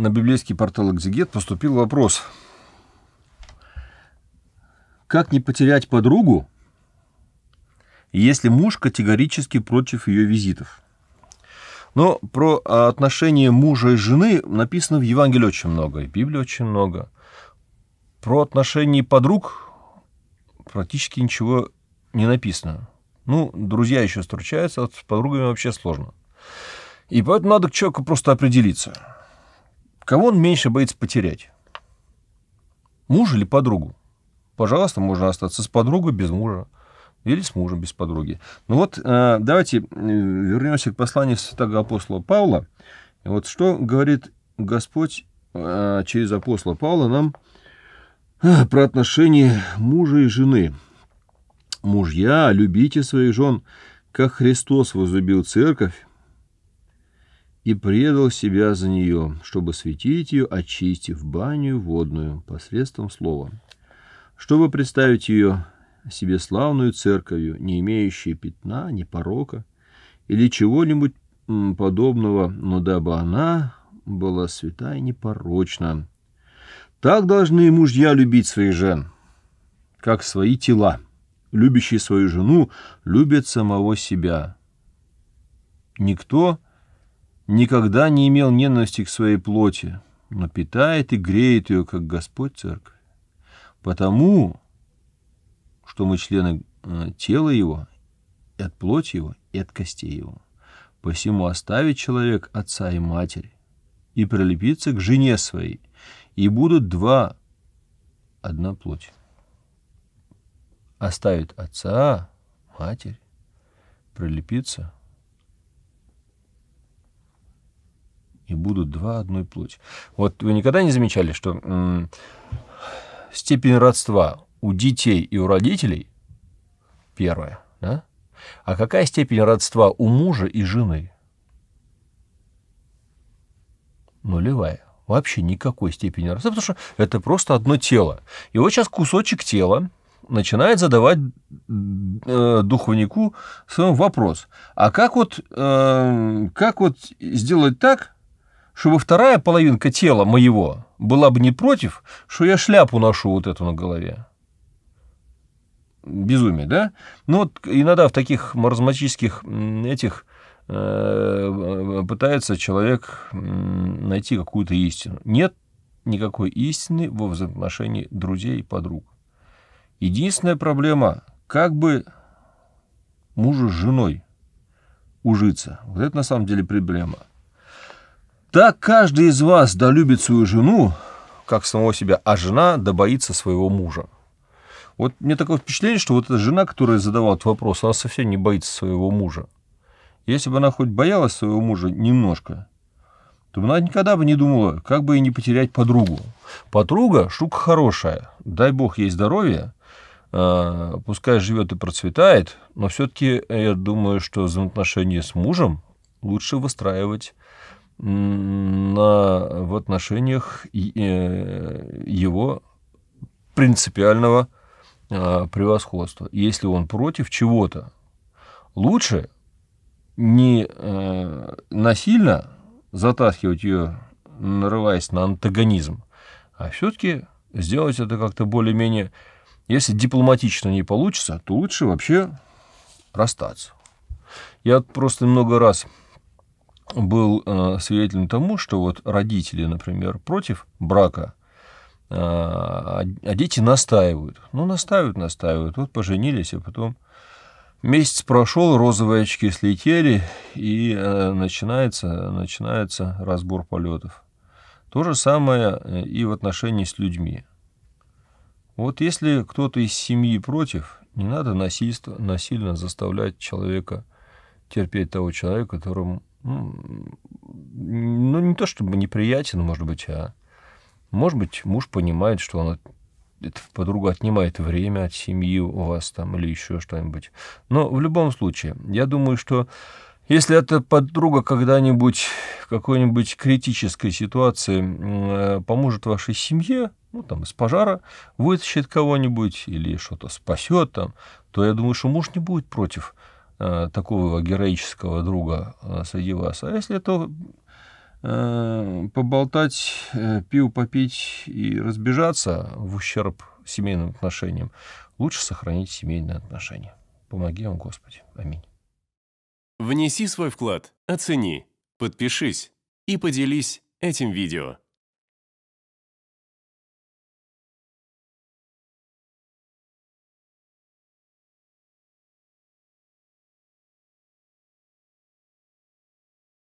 на библейский портал Экзигет поступил вопрос. Как не потерять подругу, если муж категорически против ее визитов? Но про отношения мужа и жены написано в Евангелии очень много, и в Библии очень много. Про отношения подруг практически ничего не написано. Ну, друзья еще встречаются, а с подругами вообще сложно. И поэтому надо к человеку просто определиться – Кого он меньше боится потерять? Мужа или подругу? Пожалуйста, можно остаться с подругой без мужа или с мужем без подруги. Ну вот, э, давайте э, вернемся к посланию святого апостола Павла. вот что говорит Господь э, через апостола Павла нам про отношения мужа и жены. «Мужья, любите своих жен, как Христос возлюбил церковь и предал себя за нее, чтобы светить ее, очистив баню водную посредством слова, чтобы представить ее себе славную церковью, не имеющей пятна, ни порока или чего-нибудь подобного, но дабы она была свята и непорочна. Так должны мужья любить своих жен, как свои тела. Любящий свою жену любит самого себя. Никто не никогда не имел ненависти к своей плоти, но питает и греет ее, как Господь Церковь. Потому, что мы члены э, тела Его, и от плоти Его, и от костей Его. Посему оставит человек отца и матери, и прилепится к жене своей, и будут два, одна плоть. Оставит отца, матерь, прилепится – и будут два одной плоти. Вот вы никогда не замечали, что степень родства у детей и у родителей первая, да? А какая степень родства у мужа и жены? Нулевая. Вообще никакой степени родства, потому что это просто одно тело. И вот сейчас кусочек тела начинает задавать э, духовнику свой вопрос. А как вот, э, как вот сделать так, чтобы вторая половинка тела моего была бы не против, что я шляпу ношу вот эту на голове. Безумие, да? Ну вот иногда в таких маразматических этих э, э, пытается человек найти какую-то истину. Нет никакой истины во взаимоотношении друзей и подруг. Единственная проблема, как бы мужу с женой ужиться. Вот это на самом деле проблема – так каждый из вас долюбит свою жену, как самого себя, а жена добоится своего мужа. Вот мне такое впечатление, что вот эта жена, которая задавала этот вопрос, она совсем не боится своего мужа. Если бы она хоть боялась своего мужа немножко, то она никогда бы не думала, как бы и не потерять подругу. Подруга – штука хорошая. Дай бог ей здоровья, а, пускай живет и процветает, но все-таки э, я думаю, что взаимоотношения с мужем лучше выстраивать на, в отношениях э, его принципиального э, превосходства. Если он против чего-то, лучше не э, насильно затаскивать ее, нарываясь на антагонизм, а все-таки сделать это как-то более-менее... Если дипломатично не получится, то лучше вообще расстаться. Я просто много раз был э, свидетелем тому, что вот родители, например, против брака, э, а, а дети настаивают. Ну, настаивают, настаивают. Вот поженились, а потом месяц прошел, розовые очки слетели, и э, начинается, начинается разбор полетов. То же самое э, и в отношении с людьми. Вот если кто-то из семьи против, не надо насильство, насильно заставлять человека терпеть того человека, которому ну, не то чтобы неприятен, может быть, а может быть, муж понимает, что он это подруга отнимает время от семьи у вас там или еще что-нибудь. Но в любом случае, я думаю, что если эта подруга когда-нибудь в какой-нибудь критической ситуации поможет вашей семье, ну, там, из пожара вытащит кого-нибудь или что-то спасет там, то я думаю, что муж не будет против Э, такого героического друга э, среди вас. А если это э, поболтать, пиво попить и разбежаться в ущерб семейным отношениям, лучше сохранить семейные отношения. Помоги вам, Господи. Аминь. Внеси свой вклад, оцени, подпишись и поделись этим видео.